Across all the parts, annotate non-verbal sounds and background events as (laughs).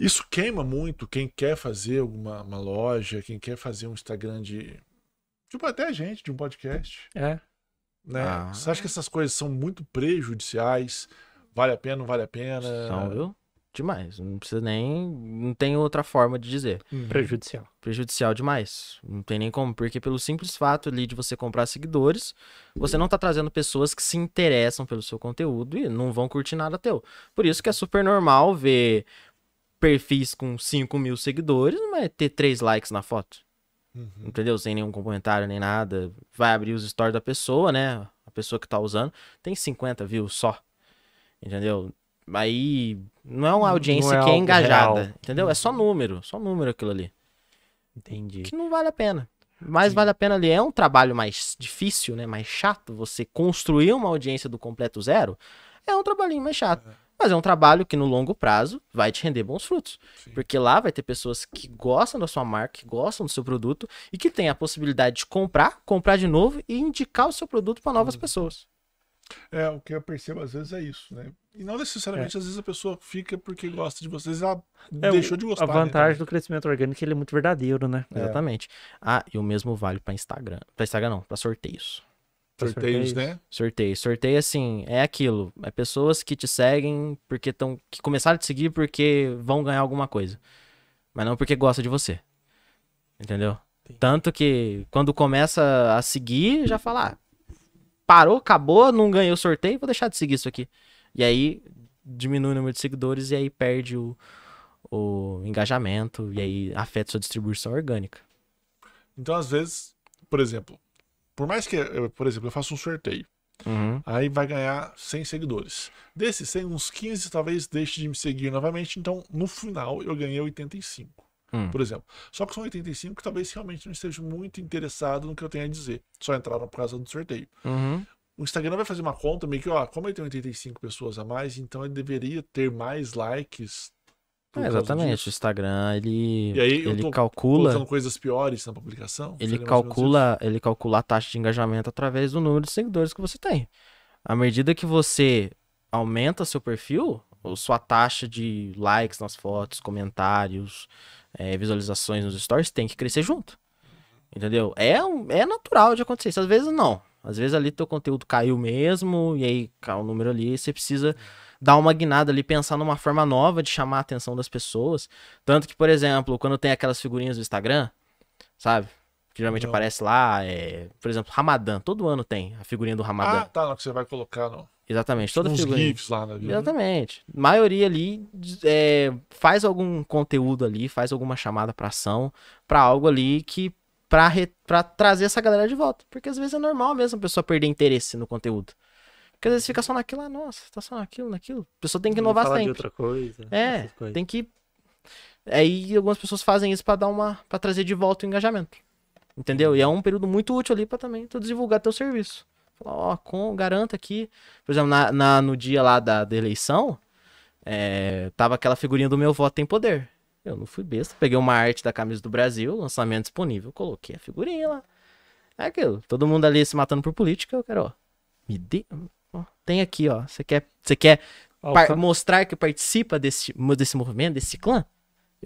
Isso queima muito quem quer fazer uma, uma loja, quem quer fazer um Instagram de. Tipo, até a gente, de um podcast. É. Né? Ah. Você acha que essas coisas são muito prejudiciais? Vale a pena, não vale a pena? São, viu? Demais. Não precisa nem. Não tem outra forma de dizer. Uhum. Prejudicial. Prejudicial demais. Não tem nem como. Porque pelo simples fato ali de você comprar seguidores, você não tá trazendo pessoas que se interessam pelo seu conteúdo e não vão curtir nada teu. Por isso que é super normal ver perfis com 5 mil seguidores, não vai é ter 3 likes na foto. Uhum. Entendeu? Sem nenhum comentário nem nada. Vai abrir os stories da pessoa, né? A pessoa que tá usando. Tem 50 views só. Entendeu? Aí não é uma audiência é que é engajada. Real. Entendeu? É só uhum. número. Só número aquilo ali. Entendi. Que não vale a pena. Mas Sim. vale a pena ali. É um trabalho mais difícil, né? Mais chato. Você construir uma audiência do completo zero é um trabalhinho mais chato. É. Mas é um trabalho que no longo prazo vai te render bons frutos. Sim. Porque lá vai ter pessoas que gostam da sua marca, que gostam do seu produto e que têm a possibilidade de comprar, comprar de novo e indicar o seu produto para novas uhum. pessoas. É, o que eu percebo às vezes é isso, né? E não necessariamente, é. às vezes a pessoa fica porque gosta de vocês, ela é, deixou de gostar. A vantagem né? do crescimento orgânico é ele é muito verdadeiro, né? É. Exatamente. Ah, e o mesmo vale para Instagram. Para Instagram não, para sorteios. Tá sorteios, sorteios, né? Sorteio. Sorteio, assim, é aquilo. É pessoas que te seguem porque estão. que começaram a te seguir porque vão ganhar alguma coisa. Mas não porque gosta de você. Entendeu? Sim. Tanto que quando começa a seguir, já fala. Ah, parou, acabou, não ganhei o sorteio, vou deixar de seguir isso aqui. E aí diminui o número de seguidores e aí perde o, o engajamento e aí afeta sua distribuição orgânica. Então, às vezes, por exemplo, por mais que, por exemplo, eu faça um sorteio. Uhum. Aí vai ganhar 100 seguidores. Desses 100, uns 15 talvez deixe de me seguir novamente. Então, no final, eu ganhei 85. Uhum. Por exemplo. Só que são 85 que talvez realmente não esteja muito interessado no que eu tenho a dizer. Só entraram por causa do sorteio. Uhum. O Instagram vai fazer uma conta meio que, ó, como ele tem 85 pessoas a mais, então ele deveria ter mais likes é, exatamente, o Instagram, ele, e aí, ele tô, calcula... coisas piores na publicação? Ele calcula, ele calcula a taxa de engajamento através do número de seguidores que você tem. À medida que você aumenta seu perfil, sua taxa de likes nas fotos, comentários, é, visualizações nos stories tem que crescer junto. Entendeu? É, é natural de acontecer. Às vezes não. Às vezes ali teu conteúdo caiu mesmo, e aí cai o um número ali, você precisa dar uma guinada ali, pensar numa forma nova de chamar a atenção das pessoas. Tanto que, por exemplo, quando tem aquelas figurinhas do Instagram, sabe? Que geralmente não. Uhum. aparece lá, é, por exemplo, Ramadã. Todo ano tem a figurinha do Ramadã. Ah, tá, não, que você vai colocar, não. Exatamente, toda Uns figurinha. GIFs lá na vida. Exatamente. A maioria ali é, faz algum conteúdo ali, faz alguma chamada para ação, para algo ali que para re... trazer essa galera de volta. Porque às vezes é normal mesmo a pessoa perder interesse no conteúdo. Porque às vezes fica só naquilo, ah, nossa, tá só naquilo, naquilo. A pessoa tem que inovar falar sempre. De outra coisa, é, tem que. Aí algumas pessoas fazem isso para dar uma. para trazer de volta o engajamento. Entendeu? E é um período muito útil ali para também tu divulgar teu serviço. Falar, ó, com, garanta aqui. Por exemplo, na, na, no dia lá da, da eleição, é, tava aquela figurinha do meu voto tem poder. Eu não fui besta. Peguei uma arte da camisa do Brasil, lançamento disponível, coloquei a figurinha lá. É aquilo. Todo mundo ali se matando por política, eu quero, ó. Me dê tem aqui, ó. Você quer, você quer mostrar que participa desse, desse movimento, desse clã?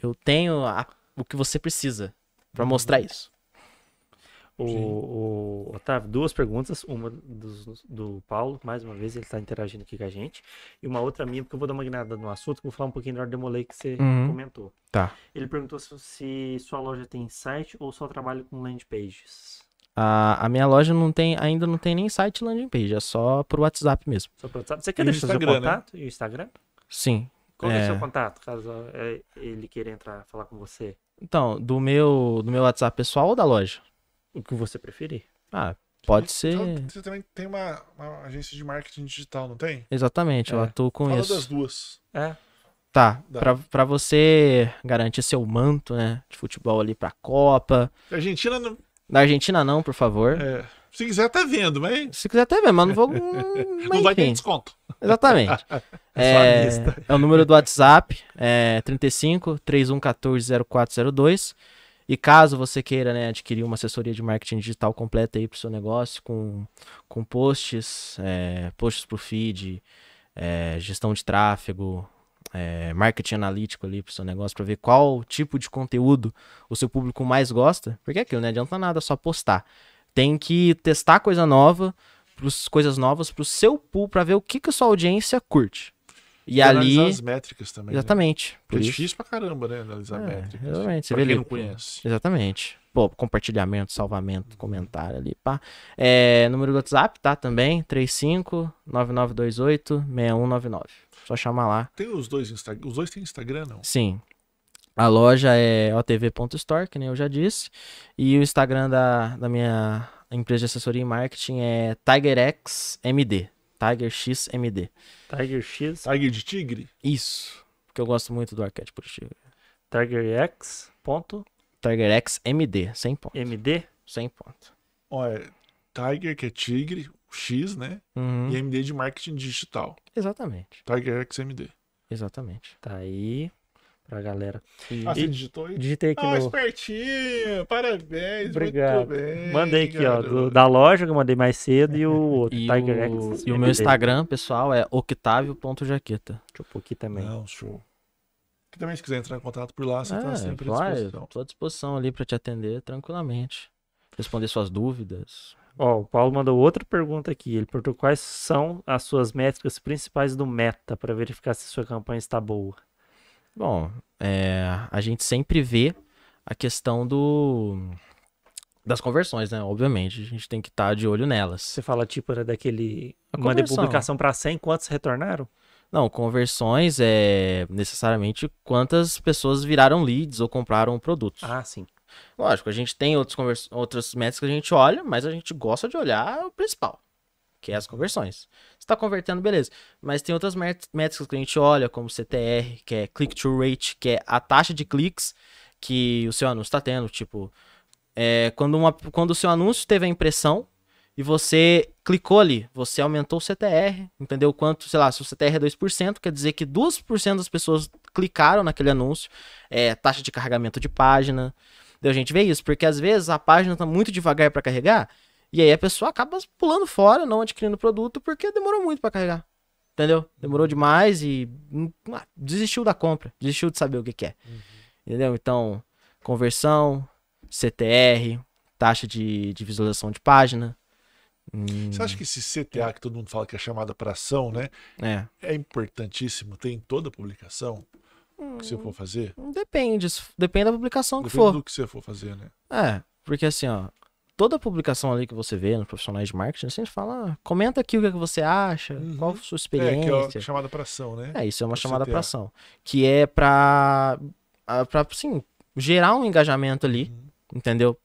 Eu tenho a, o que você precisa para uhum. mostrar isso. O, o, Otávio, duas perguntas. Uma do, do Paulo, mais uma vez, ele está interagindo aqui com a gente. E uma outra minha, porque eu vou dar uma guinada no assunto, vou falar um pouquinho do Ardemolei que você uhum. comentou. Tá. Ele perguntou se, se, sua loja tem site ou só trabalha com land pages. A, a minha loja não tem, ainda não tem nem site landing page, é só pro WhatsApp mesmo. Só pro WhatsApp. Você quer e deixar seu né? contato né? e o Instagram? Sim. Qual é o é. seu contato, caso é, ele queira entrar falar com você? Então, do meu, do meu WhatsApp pessoal ou da loja? O que você preferir. Ah, pode você, ser. Você também tem uma, uma, agência de marketing digital, não tem? Exatamente, é. eu atuo com Fala isso. Fala das duas. É. Tá, para você garantir seu manto, né, de futebol ali pra Copa. A Argentina não, da Argentina não, por favor. É. Se quiser, tá vendo, mas. Se quiser, tá vendo, mas não vou. (laughs) mas, não vai ter desconto. Exatamente. (laughs) é, é, é o número do WhatsApp, é 35 3114 0402. E caso você queira né, adquirir uma assessoria de marketing digital completa aí para o seu negócio, com, com posts, é, posts para o feed, é, gestão de tráfego, é, marketing analítico ali pro seu negócio, para ver qual tipo de conteúdo o seu público mais gosta, porque é aquilo, não né? adianta nada só postar. Tem que testar coisa nova, pros, coisas novas pro seu pool, para ver o que, que a sua audiência curte. E, e ali. as métricas também. Né? Exatamente. Né? é isso. difícil pra caramba, né? Analisar é, métricas. Exatamente. Você pra vê quem ali, não conhece. Exatamente. Pô, compartilhamento, salvamento, comentário ali, pá. É, número do WhatsApp, tá? Também, 35 9928 6199. Só chamar lá. Tem os dois Instagram. Os dois têm Instagram, não? Sim. A loja é otv.store, que nem né, eu já disse. E o Instagram da, da minha empresa de assessoria e marketing é TigerXMD. TigerXMD. TigerX? Tiger de tigre? Isso. Porque eu gosto muito do arquétipo de tigre. TigerX. Ponto. TigerX MD, sem ponto. MD? Sem ponto. Olha, Tiger, que é tigre, X, né? Uhum. E MD de marketing digital. Exatamente. TargetX tá, é MD. Exatamente. Tá aí pra galera. E... Ah, você digitou aí? Digitei aqui ah, no... espertinho! Parabéns, Obrigado. Bem, mandei aqui, garoto. ó, do, da loja que eu mandei mais cedo e o (laughs) outro, e Tiger o... X. E o meu Instagram, pessoal, é octavio.jaqueta. Deixa eu pôr aqui também. Não, show. Que também, se quiser entrar em contato por lá, você tá ah, sempre à disposição. Estou à disposição ali para te atender tranquilamente. Responder suas dúvidas. Ó, o Paulo mandou outra pergunta aqui. Ele perguntou quais são as suas métricas principais do meta para verificar se sua campanha está boa. Bom, é, a gente sempre vê a questão do das conversões, né? Obviamente, a gente tem que estar tá de olho nelas. Você fala tipo era daquele uma publicação para 100, quantos retornaram? Não, conversões é necessariamente quantas pessoas viraram leads ou compraram produtos. Ah, sim. Lógico, a gente tem outros, convers... outros métodos que a gente olha, mas a gente gosta de olhar o principal, que é as conversões. Você está convertendo, beleza. Mas tem outras métricas que a gente olha, como CTR, que é click-through rate, que é a taxa de cliques que o seu anúncio está tendo. Tipo, é, quando, uma, quando o seu anúncio teve a impressão e você clicou ali, você aumentou o CTR, entendeu? Quanto, sei lá, se o CTR é 2%, quer dizer que 2% das pessoas clicaram naquele anúncio, é, taxa de carregamento de página, a gente ver isso, porque às vezes a página tá muito devagar para carregar, e aí a pessoa acaba pulando fora, não adquirindo o produto, porque demorou muito para carregar. Entendeu? Demorou demais e hum, ah, desistiu da compra, desistiu de saber o que, que é. Uhum. Entendeu? Então, conversão, CTR, taxa de, de visualização de página, Hum. Você acha que esse CTA que todo mundo fala que é chamada para ação, né? É. É importantíssimo, tem em toda publicação hum, que você for fazer? Depende, depende da publicação depende que for. Depende do que você for fazer, né? É, porque assim, ó, toda publicação ali que você vê nos profissionais de marketing, sempre assim, fala, ah, comenta aqui o que, é que você acha, uhum. qual a sua experiência. É, que é chamada para ação, né? É, isso é uma pra chamada para ação, que é para para sim, gerar um engajamento ali, uhum. entendeu?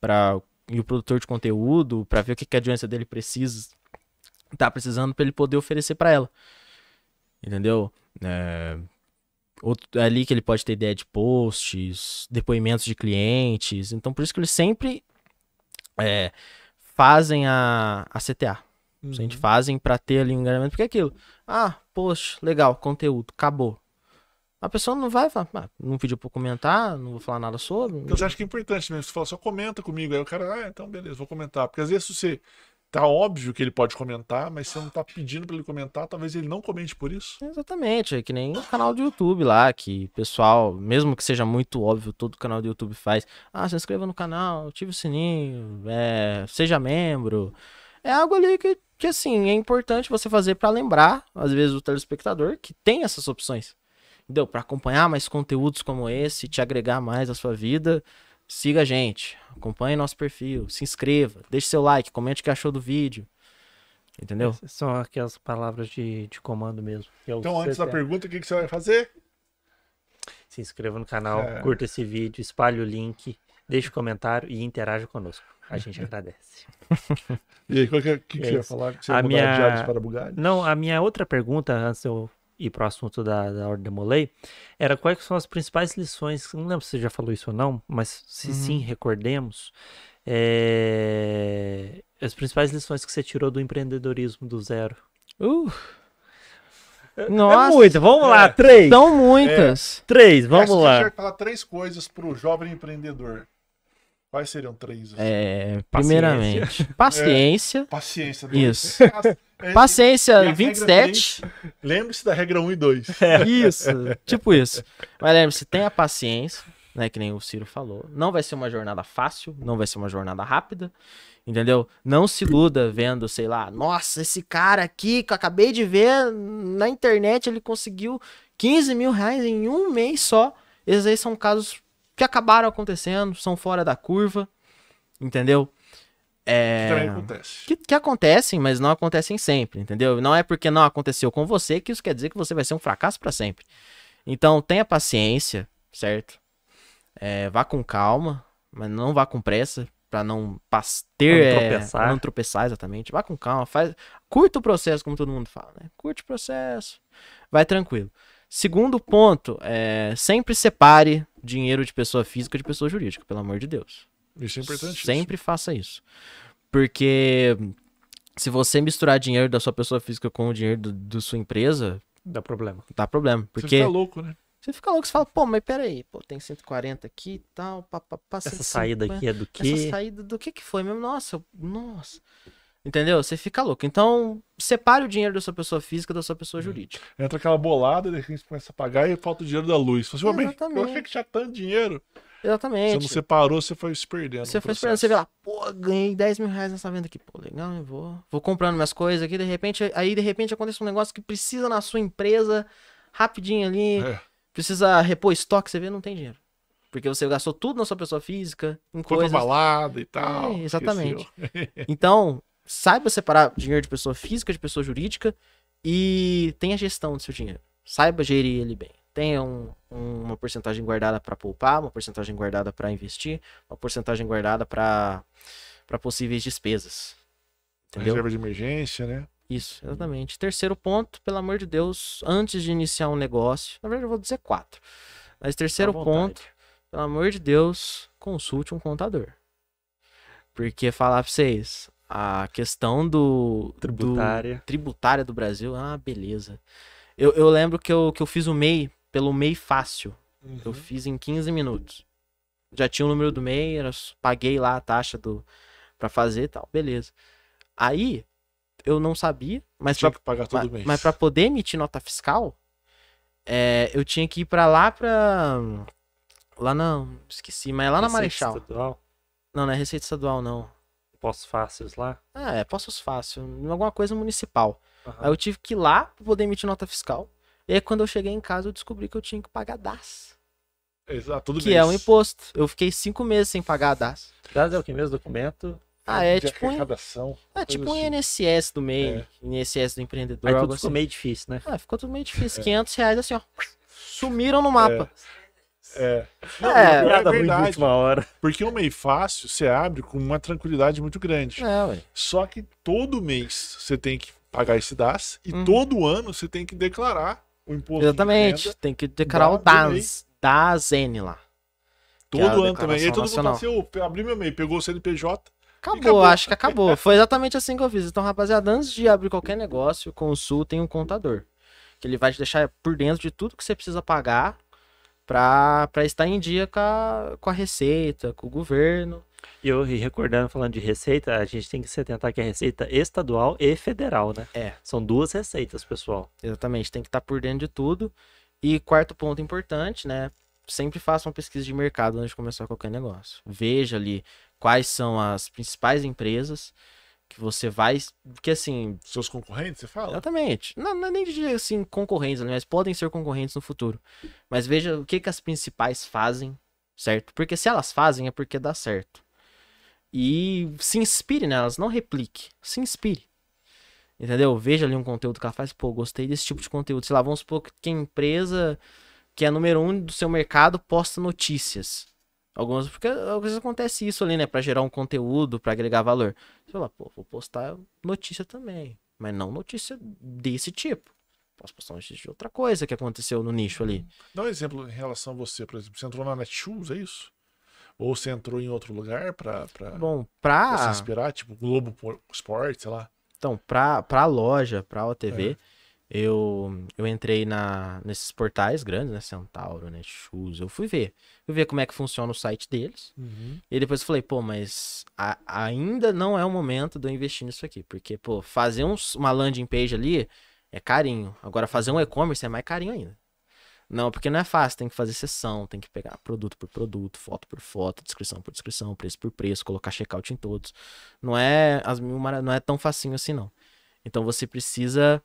Para e o produtor de conteúdo, para ver o que, que a audiência dele precisa tá precisando para ele poder oferecer para ela. Entendeu? É, Outro, ali que ele pode ter ideia de posts, depoimentos de clientes. Então, por isso que eles sempre é, fazem a, a CTA. Uhum. A gente fazem para ter ali um engajamento. Porque é aquilo. Ah, post, legal, conteúdo, acabou. A pessoa não vai falar, ah, não pediu pra comentar, não vou falar nada sobre. Eu acho que é importante mesmo. Você fala, só comenta comigo. Aí o cara, ah, então beleza, vou comentar. Porque às vezes você Tá óbvio que ele pode comentar, mas você não tá pedindo para ele comentar, talvez ele não comente por isso. Exatamente, é que nem o canal do YouTube lá, que pessoal, mesmo que seja muito óbvio, todo canal do YouTube faz. Ah, se inscreva no canal, ative o sininho, é, seja membro. É algo ali que, que assim, é importante você fazer para lembrar, às vezes, o telespectador que tem essas opções. Entendeu? Para acompanhar mais conteúdos como esse, te agregar mais à sua vida siga a gente, acompanhe nosso perfil, se inscreva, deixe seu like, comente o que achou do vídeo. Entendeu? Essas são aquelas palavras de, de comando mesmo. Então, antes da pergunta, o que, que você vai fazer? Se inscreva no canal, é. curta esse vídeo, espalhe o link, deixe um comentário e interaja conosco. A gente agradece. (laughs) E aí, é, o que, que, que é você ia falar? Que você ia a minha... para Não, a minha outra pergunta, antes eu ir para o assunto da, da Ordem de Molay, era quais são as principais lições, não lembro se você já falou isso ou não, mas se uhum. sim, recordemos, é, as principais lições que você tirou do empreendedorismo do zero. Uh! É, é Nossa. É muita, vamos é. lá, três. São muitas. É. Três, vamos lá. Eu falar três coisas para o jovem empreendedor. Quais seriam três? Assim? É, primeiramente, paciência. Paciência. É, isso. (laughs) É, paciência, e 27. Lembre-se da regra 1 e 2. (laughs) É, isso, tipo isso. Mas lembre-se, tenha paciência, né, que nem o Ciro falou. Não vai ser uma jornada fácil, não vai ser uma jornada rápida, entendeu? Não se iluda vendo, sei lá, nossa, esse cara aqui que eu acabei de ver na internet, ele conseguiu 15 mil reais em um mês só. Esses aí são casos que acabaram acontecendo, são fora da curva, entendeu? É, que também acontece. Que, que, acontecem, mas não acontecem sempre, entendeu? Não é porque não aconteceu com você que isso quer dizer que você vai ser um fracasso para sempre. Então tenha paciência, certo? É, vá com calma, mas não vá com pressa para não ter, não é, tropeçar. É, não tropeçar exatamente. Vá com calma, faz, curta o processo como todo mundo fala, né? Curte o processo, vai tranquilo. Segundo ponto, é, sempre separe dinheiro de pessoa física de pessoa jurídica, pelo amor de Deus. Isso é importante. Sempre faça isso. Porque se você misturar dinheiro da sua pessoa física com o dinheiro da sua empresa. Dá problema. Dá problema. Porque... Você fica louco, né? Você fica louco, você fala, pô, mas peraí, pô, tem 140 aqui e tal, papapá. Essa 150, saída aqui é do quê? Essa saída do que que foi mesmo? Nossa, nossa. Entendeu? Você fica louco. Então, separe o dinheiro da sua pessoa física da sua pessoa é. jurídica. Entra aquela bolada, de repente começa a pagar e falta o dinheiro da luz. Você fala, Exatamente. Assim, eu achei que tinha tanto dinheiro. Exatamente. Você não separou, você foi se perdendo. Você foi se perdendo, você vê lá, pô, ganhei 10 mil reais nessa venda aqui. Pô, legal, eu vou. Vou comprando minhas coisas aqui, de repente, aí de repente acontece um negócio que precisa na sua empresa, rapidinho ali. É. Precisa repor estoque, você vê, não tem dinheiro. Porque você gastou tudo na sua pessoa física, em Foi coisas. balada e tal. É, exatamente. (laughs) então, saiba separar dinheiro de pessoa física de pessoa jurídica e tenha gestão do seu dinheiro. Saiba gerir ele bem. Tenha um, um, uma porcentagem guardada para poupar, uma porcentagem guardada para investir, uma porcentagem guardada para possíveis despesas. Entendeu? Reserva de emergência, né? Isso, exatamente. Terceiro ponto, pelo amor de Deus, antes de iniciar um negócio, na verdade eu vou dizer quatro. Mas terceiro ponto, pelo amor de Deus, consulte um contador. Porque falar para vocês, a questão do tributária. do tributária do Brasil, ah, beleza. Eu, eu lembro que eu, que eu fiz o MEI pelo MEI fácil. Uhum. Eu fiz em 15 minutos. Já tinha o número do MEI, era, paguei lá a taxa do para fazer, tal, beleza. Aí eu não sabia, mas tinha pra, que pagar todo mas, mês. Mas para poder emitir nota fiscal, é, eu tinha que ir para lá para lá não, esqueci, mas é lá Receita na Marechal. Estadual? Não, não é Receita Estadual não postos fáceis lá? Ah, é, postos fáceis, alguma coisa municipal. Uhum. Aí eu tive que ir lá pra poder emitir nota fiscal. E aí quando eu cheguei em casa, eu descobri que eu tinha que pagar DAS. Exato, tudo Que mês. é um imposto. Eu fiquei cinco meses sem pagar a DAS. DAS é o que mesmo? Documento? Ah, é tipo, um, é tipo assim. um INSS do MEI, é. INSS do empreendedor. Aí tudo ficou assim. meio difícil, né? Ah, ficou tudo meio difícil. É. 500 reais assim, ó. Sumiram no é. mapa. É. É. Não, é, é verdade. Última hora. Porque um mês fácil você abre com uma tranquilidade muito grande. É, ué. Só que todo mês você tem que pagar esse DAS e uhum. todo ano você tem que declarar o imposto. Exatamente, tem que declarar o DAS, DAS N lá. É todo ano também. E aí todo mundo eu assim, abri meu MEI, pegou o CNPJ. Acabou, acabou, acho que acabou. (laughs) Foi exatamente assim que eu fiz. Então, rapaziada, antes de abrir qualquer negócio, consultem um contador. Que ele vai te deixar por dentro de tudo que você precisa pagar para estar em dia com a, com a receita, com o governo. E eu recordando, falando de receita, a gente tem que se atentar que é receita estadual e federal, né? É. São duas receitas, pessoal. Exatamente, tem que estar tá por dentro de tudo. E quarto ponto importante, né? Sempre faça uma pesquisa de mercado antes de começar qualquer negócio. Veja ali quais são as principais empresas que você vai. Porque assim. Seus concorrentes, você fala? Exatamente. Não, não é nem de assim, concorrentes, né, mas podem ser concorrentes no futuro. Mas veja o que, que as principais fazem, certo? Porque se elas fazem é porque dá certo. E se inspire nelas, não replique. Se inspire. Entendeu? Veja ali um conteúdo que ela faz. Pô, gostei desse tipo de conteúdo. Sei lá, vamos supor que a empresa que é número um do seu mercado posta notícias. Algumas, porque às vezes acontece isso ali, né? Pra gerar um conteúdo, para agregar valor. Você fala, pô, vou postar notícia também. Mas não notícia desse tipo. Posso postar notícia de outra coisa que aconteceu no nicho ali. Hum. Dá um exemplo em relação a você, por exemplo. Você entrou na Netshoes, é isso? Ou você entrou em outro lugar pra, pra, Bom, pra... pra se inspirar? Tipo Globo Esporte, sei lá. Então, pra, pra loja, pra OTV... É eu, eu entrei na, nesses portais grandes, né? Centauro, né né? eu fui ver. Fui ver como é que funciona o site deles. Uhum. E depois eu falei, pô, mas a, ainda não é o momento de eu investir nisso aqui. Porque, pô, fazer uns uma landing page ali é carinho. Agora, fazer um e-commerce é mais carinho ainda. Não, porque não é fácil, tem que fazer sessão, tem que pegar produto por produto, foto por foto, descrição por descrição, preço por preço, colocar checkout em todos. Não é, as, não é tão facinho assim, não. Então você precisa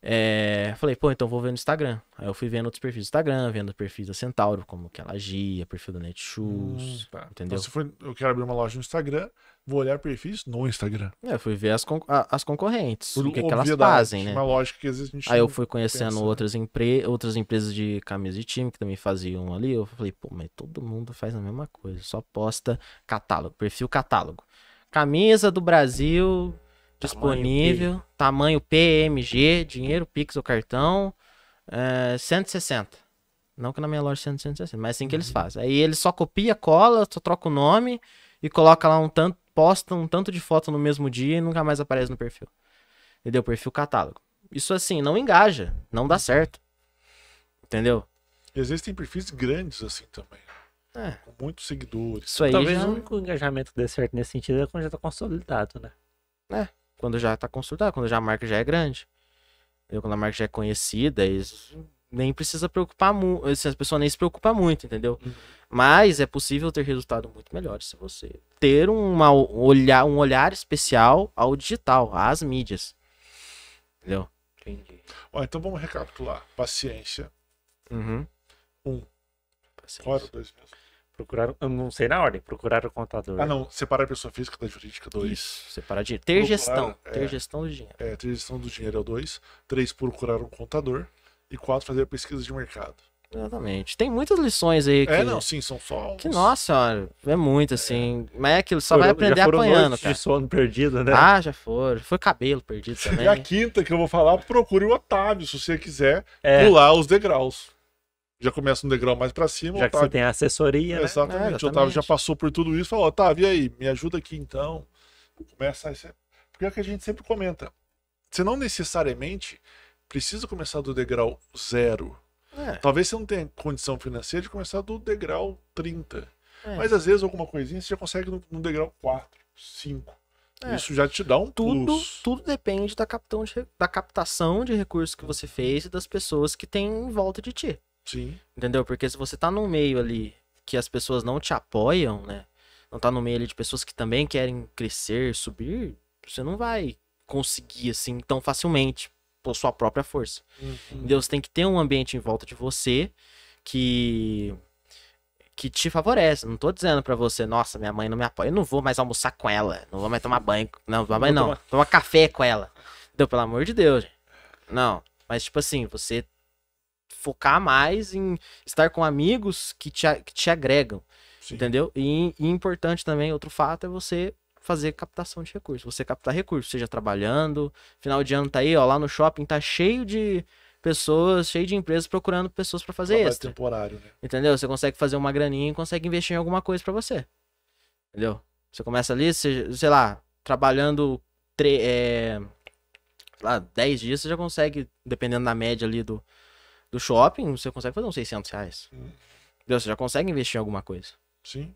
é, falei, pô, então vou ver no Instagram. Aí eu fui vendo outros perfis do Instagram, vendo perfis da Centauro, como que ela agia, perfil da Netshoes, hum, tá. Então entendeu? Então, se for, eu quero abrir uma loja no Instagram, vou olhar perfis no Instagram. É, fui ver as, con a, as concorrentes, Por o que, que elas fazem, né? Uma lógica que existe, Aí eu fui conhecendo né? outras, empre outras empresas de camisa de time que também faziam ali. Eu falei, pô, mas todo mundo faz a mesma coisa, só posta catálogo, perfil catálogo. Camisa do Brasil, disponível, tamanho PMG, dinheiro, Pix ou cartão, é, 160. Não que na minha loja 160, mas assim uhum. que eles uhum. fazem. Aí eles só copia, cola, só troca o nome e coloca lá um tanto, posta um tanto de foto no mesmo dia e nunca mais aparece no perfil. Entendeu? Perfil catálogo. Isso assim, não engaja, não dá certo. Entendeu? Existem perfis grandes assim também. É. Com muitos seguidores. Isso aí Talvez já... o único engajamento que dê certo nesse sentido é quando já tá consolidado, né? É quando já está consolidado, quando já a marca já é grande. Entendeu? Quando a marca já é conhecida, eles nem precisa preocupar muito, a assim, pessoa nem se preocupa muito, entendeu? Uhum. Mas é possível ter resultado muito melhor se você ter uma, um, olhar, um olhar especial ao digital, às mídias. Entendeu? Entendi. então vamos recapitular. Paciência. Uhum. Um. Paciência. Fora dois meses. Procurar, eu não sei na ordem, procurar o contador. Ah, não, separar a pessoa física da jurídica, dois. Isso, separar dinheiro. Ter procurar, gestão, é. ter é, gestão do dinheiro. É, ter gestão do dinheiro é o dois. Três, procurar um contador. E quatro, fazer pesquisa de mercado. Exatamente. Tem muitas lições aí é, que. É, não, sim, são só. Que, nossa, é muito, assim. É. Mas é aquilo, só vai aprender já foram apanhando. Cara. de sono perdido, né? Ah, já foram. Foi cabelo perdido também. (laughs) e a quinta que eu vou falar, procure o Otávio, se você quiser é. pular os degraus já começa um degrau mais para cima. Já Otávio... que você tem assessoria, né? exatamente, é, exatamente. O Otávio já passou por tudo isso. Falou, Otávio, e aí? Me ajuda aqui então. Começa a... Porque é o que a gente sempre comenta. Você não necessariamente precisa começar do degrau zero. É. Talvez você não tenha condição financeira de começar do degrau 30. É. Mas às vezes alguma coisinha você já consegue no, no degrau 4, 5. É. Isso já te dá um tudo, plus. Tudo depende da, captão de, da captação de recursos que você fez e das pessoas que tem em volta de ti. Sim. Entendeu? Porque se você tá no meio ali que as pessoas não te apoiam, né? Não tá no meio ali de pessoas que também querem crescer, subir, você não vai conseguir assim tão facilmente por sua própria força. Uhum. Deus tem que ter um ambiente em volta de você que que te favorece. Não tô dizendo para você, nossa, minha mãe não me apoia, eu não vou mais almoçar com ela, não vou mais tomar banho, não, tomar banho não, tomar... café com ela. Deu pelo amor de Deus. Não, mas tipo assim, você focar mais em estar com amigos que te, que te agregam. Sim. Entendeu? E, e importante também, outro fato, é você fazer captação de recursos. Você captar recursos, seja trabalhando, final de ano tá aí, ó, lá no shopping tá cheio de pessoas, cheio de empresas procurando pessoas para fazer isso. temporário, né? Entendeu? Você consegue fazer uma graninha e consegue investir em alguma coisa para você. Entendeu? Você começa ali, você, sei lá, trabalhando tre eh, sei lá, 10 dias, você já consegue, dependendo da média ali do, do shopping, você consegue fazer uns 600 reais. Hum. Você já consegue investir em alguma coisa. Sim.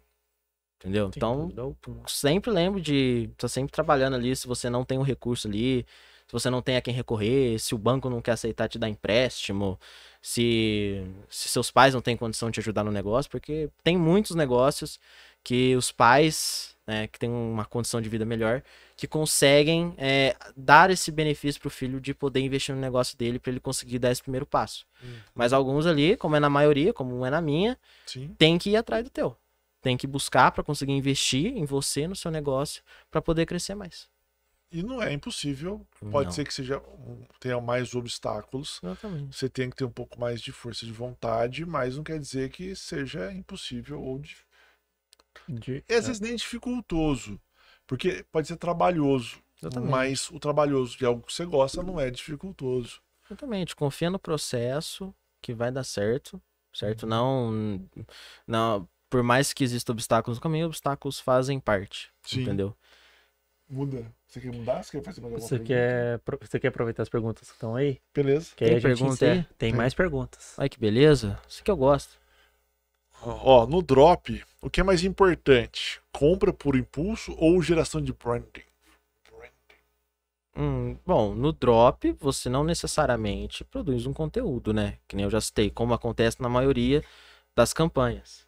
Entendeu? então, sempre lembro de estar tá sempre trabalhando ali. Se você não tem um recurso ali, se você não tem a quem recorrer, se o banco não quer aceitar te dar empréstimo, se, se seus pais não têm condição de te ajudar no negócio, porque tem muitos negócios que os pais né, que tem uma condição de vida melhor, que conseguem é, dar esse benefício para o filho de poder investir no negócio dele para ele conseguir dar esse primeiro passo. Hum. Mas alguns ali, como é na maioria, como é na minha, Sim. tem que ir atrás do teu. Tem que buscar para conseguir investir em você, no seu negócio, para poder crescer mais. E não é impossível. Pode não. ser que seja tenha mais obstáculos. Exatamente. Você tem que ter um pouco mais de força de vontade, mas não quer dizer que seja impossível ou difícil de... E às é. vezes nem dificultoso, porque pode ser trabalhoso. Exatamente. Mas o trabalhoso, de algo que você gosta, não é dificultoso. Exatamente. Confia no processo que vai dar certo, certo? Uhum. Não, não, por mais que existam obstáculos no caminho, obstáculos fazem parte, Sim. entendeu? Muda. Você quer mudar? Você quer fazer mais alguma você Quer, você quer aproveitar as perguntas que estão aí? Beleza. Que Tem pergunta Tem, Tem mais perguntas. Ai, que beleza. Isso que eu gosto. Ó, no drop, o que é mais importante? Compra por impulso ou geração de branding? Hum, bom, no drop você não necessariamente produz um conteúdo, né? Que nem eu já citei, como acontece na maioria das campanhas.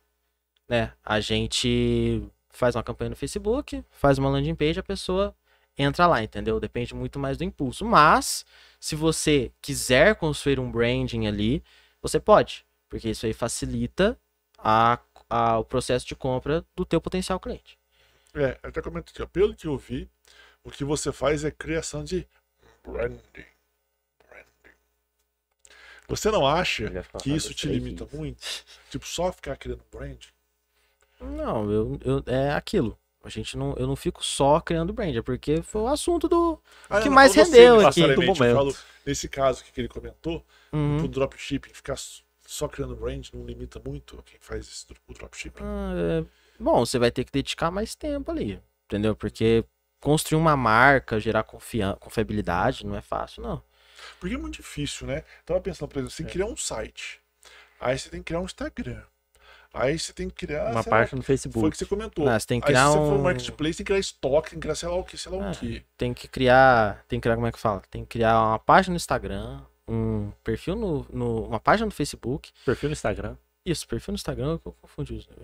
Né? A gente faz uma campanha no Facebook, faz uma landing page, a pessoa entra lá, entendeu? Depende muito mais do impulso. Mas, se você quiser construir um branding ali, você pode, porque isso aí facilita a, a, o processo de compra do teu potencial cliente. É, até comento aqui, pelo que eu vi, o que você faz é criação de branding. Você não acha que isso te limita muito? Tipo, só ficar criando branding? Não, eu, eu, é aquilo. A gente não, eu não fico só criando brand, é porque foi o assunto do ah, que não, mais rendeu aqui do momento. Eu falo, nesse caso que ele comentou, uhum. pro dropshipping, ficar só criando brand não limita muito quem faz esse, o dropshipping? Ah, é. bom, você vai ter que dedicar mais tempo ali, entendeu? Porque construir uma marca, gerar confiabilidade, não é fácil, não. Porque é muito difícil, né? Tava pensando, por exemplo, você tem que é. criar um site, aí você tem que criar um Instagram. Aí você tem que criar. Uma parte lá, no Facebook. Foi o que você comentou. Ah, você tem que criar aí, se um... você for marketplace, tem que criar estoque, tem que criar sei lá o que, sei lá ah, o é, que. Tem que criar. Tem que criar, como é que fala? Tem que criar uma página no Instagram um perfil no, no, uma página no Facebook. Perfil no Instagram. Isso, perfil no Instagram, eu confundi os né?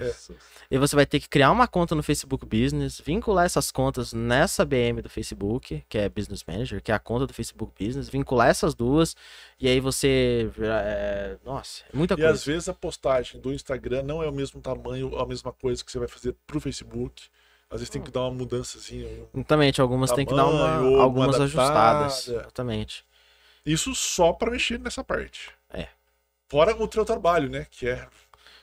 É. E você vai ter que criar uma conta no Facebook Business, vincular essas contas nessa BM do Facebook, que é Business Manager, que é a conta do Facebook Business, vincular essas duas, e aí você. É, nossa, é muita e coisa. E às vezes a postagem do Instagram não é o mesmo tamanho, a mesma coisa que você vai fazer pro Facebook. Às vezes tem que hum. dar uma mudançazinha. exatamente, algumas tamanho, tem que dar uma. Algumas ajustadas. Exatamente. Isso só para mexer nessa parte. É. Fora o teu trabalho, né? Que é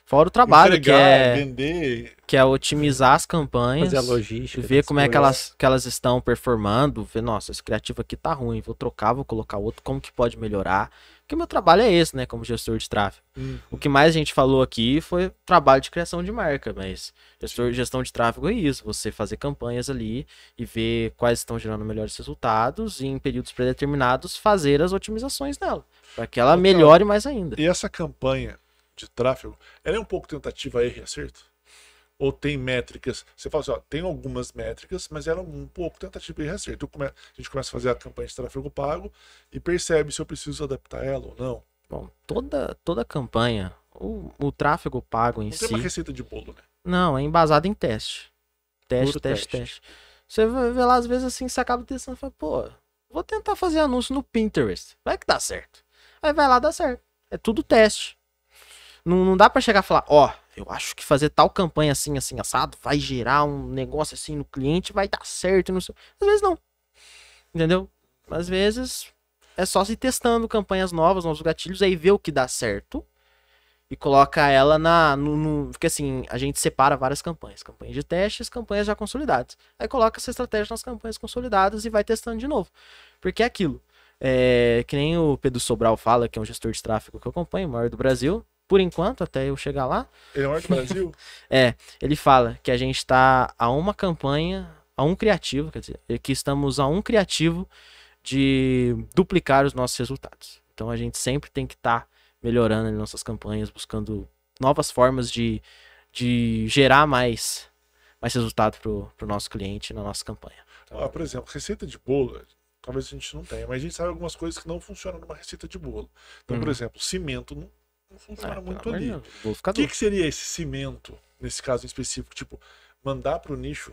Fora o trabalho, Entregar, que é vender, que é otimizar as campanhas, fazer a logística, ver como é que elas, que elas estão performando, ver, nossa, esse criativo aqui tá ruim, vou trocar, vou colocar outro, como que pode melhorar? Porque meu trabalho é esse, né, como gestor de tráfego. Uhum. O que mais a gente falou aqui foi trabalho de criação de marca, mas gestor, gestão de tráfego é isso, você fazer campanhas ali e ver quais estão gerando melhores resultados e em períodos predeterminados fazer as otimizações dela, para que ela melhore mais ainda. E essa campanha de tráfego, ela é um pouco tentativa, erro e acerto? Ou tem métricas? Você fala assim, ó, tem algumas métricas, mas ela é um pouco tentativa, erro e acerto. Então, a gente começa a fazer a campanha de tráfego pago e percebe se eu preciso adaptar ela ou não. Bom, toda, toda campanha, o, o tráfego pago em não si... Não tem uma receita de bolo, né? Não, é embasada em teste. Teste, teste, teste, teste. Você vai ver lá, às vezes, assim, você acaba testando e fala, pô, vou tentar fazer anúncio no Pinterest. Vai que dá certo. Aí vai lá, dá certo. É tudo teste. Não, não dá para chegar e falar, ó, oh, eu acho que fazer tal campanha assim, assim, assado, vai gerar um negócio assim no cliente, vai dar certo. Não sei. Às vezes não. Entendeu? Às vezes é só se testando campanhas novas, novos gatilhos, aí vê o que dá certo e coloca ela na. No, no, porque assim, a gente separa várias campanhas: campanhas de testes, campanhas já consolidadas. Aí coloca essa estratégia nas campanhas consolidadas e vai testando de novo. Porque é aquilo. É, que nem o Pedro Sobral fala, que é um gestor de tráfego que eu acompanho, o maior do Brasil, por enquanto, até eu chegar lá. Ele é maior que o Brasil? (laughs) é, ele fala que a gente está a uma campanha, a um criativo, quer dizer, que estamos a um criativo de duplicar os nossos resultados. Então a gente sempre tem que estar tá melhorando nossas campanhas, buscando novas formas de, de gerar mais, mais resultado para o nosso cliente na nossa campanha. Então, ah, por exemplo, receita de bolo, talvez a gente não tenha, mas a gente sabe algumas coisas que não funcionam numa receita de bolo. Então, uhum. por exemplo, cimento não Assim, é, muito ali. O que, que, seria esse cimento, nesse caso específico? Tipo, mandar para o nicho,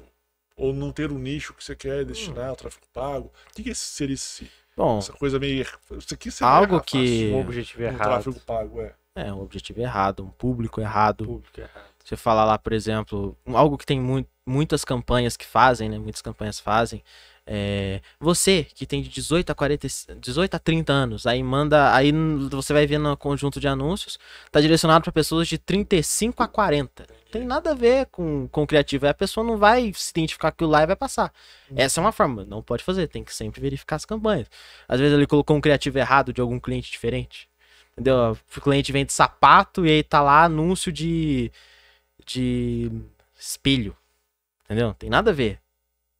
ou não ter o um nicho que você quer destinar ao hum. tráfego pago? O que, que seria esse, Bom, essa coisa meio. Isso aqui seria algo errar, que. Assim, um objetivo um errado. tráfego pago, é. É, um objetivo errado, um público errado. Público errado. Você fala lá, por exemplo, algo que tem muito muitas campanhas que fazem, né? Muitas campanhas fazem. É, você que tem de 18 a 40, 18 a 30 anos, aí manda, aí você vai ver no conjunto de anúncios, tá direcionado para pessoas de 35 a 40. Tem nada a ver com, com criativo, aí a pessoa não vai se identificar que o live vai passar. Uhum. Essa é uma forma, não pode fazer, tem que sempre verificar as campanhas. Às vezes ele colocou um criativo errado de algum cliente diferente. Entendeu? O cliente vende sapato e aí tá lá anúncio de de espelho. Entendeu? Não tem nada a ver.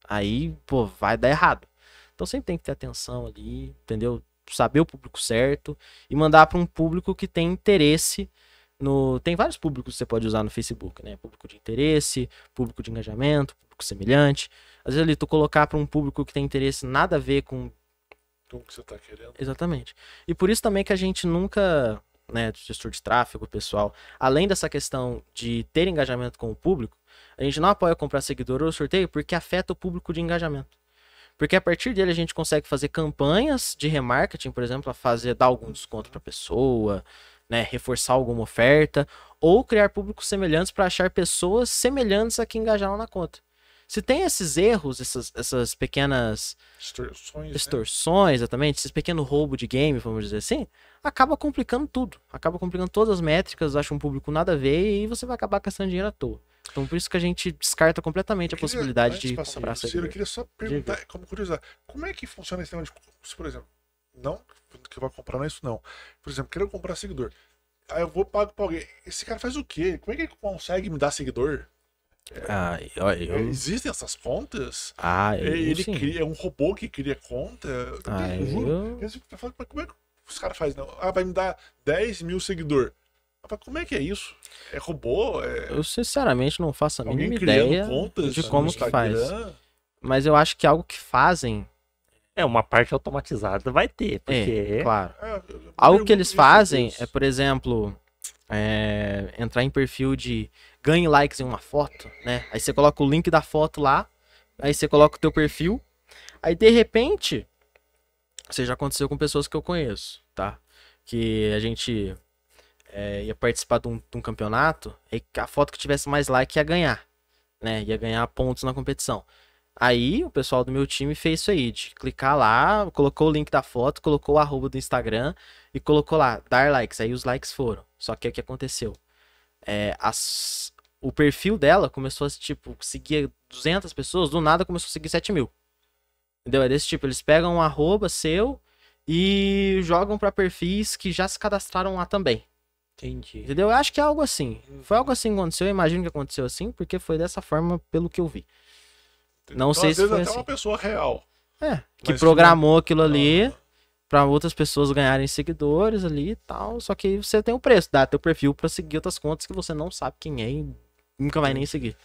Aí, pô, vai dar errado. Então sempre tem que ter atenção ali, entendeu? Saber o público certo e mandar para um público que tem interesse no. Tem vários públicos que você pode usar no Facebook, né? Público de interesse, público de engajamento, público semelhante. Às vezes ali tu colocar para um público que tem interesse nada a ver com. Com o que você tá querendo. Exatamente. E por isso também que a gente nunca, né, gestor de tráfego, pessoal, além dessa questão de ter engajamento com o público, a gente não apoia comprar seguidor ou sorteio porque afeta o público de engajamento. Porque a partir dele a gente consegue fazer campanhas de remarketing, por exemplo, a fazer dar algum desconto para a pessoa, né, reforçar alguma oferta, ou criar públicos semelhantes para achar pessoas semelhantes a que engajaram na conta. Se tem esses erros, essas, essas pequenas distorções, né? distorções né? exatamente, esses pequeno roubo de game, vamos dizer assim, acaba complicando tudo. Acaba complicando todas as métricas, acha um público nada a ver e você vai acabar gastando dinheiro à toa. Então por isso que a gente descarta completamente queria, a possibilidade de comprar isso, Eu queria só perguntar, Diga. como curiosidade, como é que funciona esse tema de se, por exemplo? Não que vai comprar, não é isso não. Por exemplo, quero comprar seguidor. Aí eu vou pago pra alguém. Esse cara faz o quê? Como é que ele consegue me dar seguidor? Ah, eu, é, Existem essas contas? Ah, é, eu, ele sim. cria é um robô que cria conta. Ah, eu, eu juro. mas Como é que os caras fazem? Ah, vai me dar 10 mil seguidor. Rapaz, como é que é isso? É robô? É... Eu sinceramente não faço a Alguém mínima ideia de como que faz. Mas eu acho que algo que fazem. É, uma parte automatizada vai ter, é, porque. É, claro. É, algo que eles fazem é, por exemplo, é, entrar em perfil de ganhe likes em uma foto, né? Aí você coloca o link da foto lá, aí você coloca o teu perfil, aí de repente, isso já aconteceu com pessoas que eu conheço, tá? Que a gente é, ia participar de um, de um, campeonato, e a foto que tivesse mais like ia ganhar, né? Ia ganhar pontos na competição. Aí o pessoal do meu time fez isso aí, de clicar lá, colocou o link da foto, colocou o arroba do Instagram e colocou lá, dar likes. Aí os likes foram. Só que o que aconteceu? É, as, o perfil dela começou a, tipo, seguir 200 pessoas, do nada começou a seguir 7 mil. Entendeu? É desse tipo, eles pegam um arroba seu e jogam para perfis que já se cadastraram lá também. Entendi. Entendeu? Eu acho que é algo assim. Foi algo assim que aconteceu, eu imagino que aconteceu assim, porque foi dessa forma pelo que eu vi. Entendi. Não então, sei às se vezes foi até assim. uma pessoa real. É, que programou não... aquilo ali para outras pessoas ganharem seguidores ali e tal, só que você tem o um preço, dá teu perfil para seguir outras contas que você não sabe quem é e nunca vai nem seguir.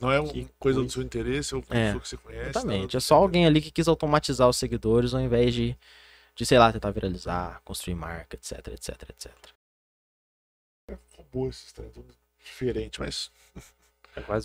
Não é uma coisa do seu interesse ou é, é, pessoa que você conhece. Tá? Exatamente. Tá? É só alguém ali que quis automatizar os seguidores ao invés de, de sei lá, tentar viralizar, construir marca, etc, etc, etc pô, é tudo diferente, mas. É quase